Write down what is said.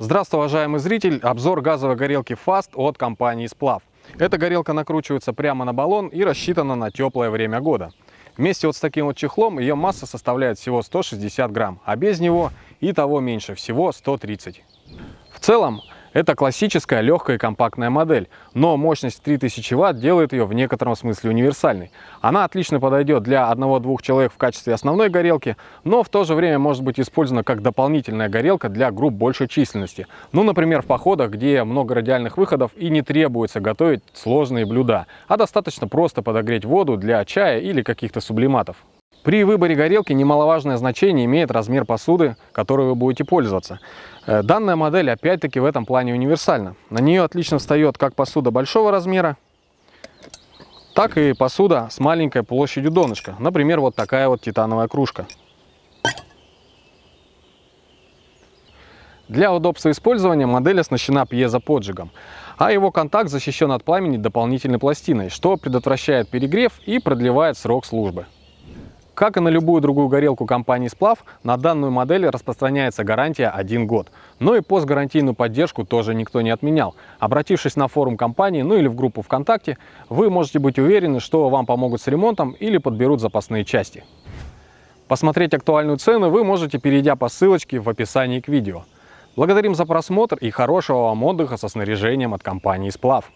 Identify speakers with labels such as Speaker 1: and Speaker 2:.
Speaker 1: Здравствуй, уважаемый зритель! Обзор газовой горелки Fast от компании Сплав. Эта горелка накручивается прямо на баллон и рассчитана на теплое время года. Вместе вот с таким вот чехлом ее масса составляет всего 160 грамм, а без него и того меньше, всего 130. В целом, это классическая легкая компактная модель, но мощность 3000 Вт делает ее в некотором смысле универсальной. Она отлично подойдет для одного-двух человек в качестве основной горелки, но в то же время может быть использована как дополнительная горелка для групп большей численности. Ну, например, в походах, где много радиальных выходов и не требуется готовить сложные блюда, а достаточно просто подогреть воду для чая или каких-то сублиматов. При выборе горелки немаловажное значение имеет размер посуды, которой вы будете пользоваться. Э, данная модель опять-таки в этом плане универсальна. На нее отлично встает как посуда большого размера, так и посуда с маленькой площадью донышка. Например, вот такая вот титановая кружка. Для удобства использования модель оснащена пьезоподжигом, а его контакт защищен от пламени дополнительной пластиной, что предотвращает перегрев и продлевает срок службы. Как и на любую другую горелку компании «Сплав», на данную модель распространяется гарантия 1 год. Но и постгарантийную поддержку тоже никто не отменял. Обратившись на форум компании, ну или в группу ВКонтакте, вы можете быть уверены, что вам помогут с ремонтом или подберут запасные части. Посмотреть актуальную цену вы можете, перейдя по ссылочке в описании к видео. Благодарим за просмотр и хорошего вам отдыха со снаряжением от компании «Сплав».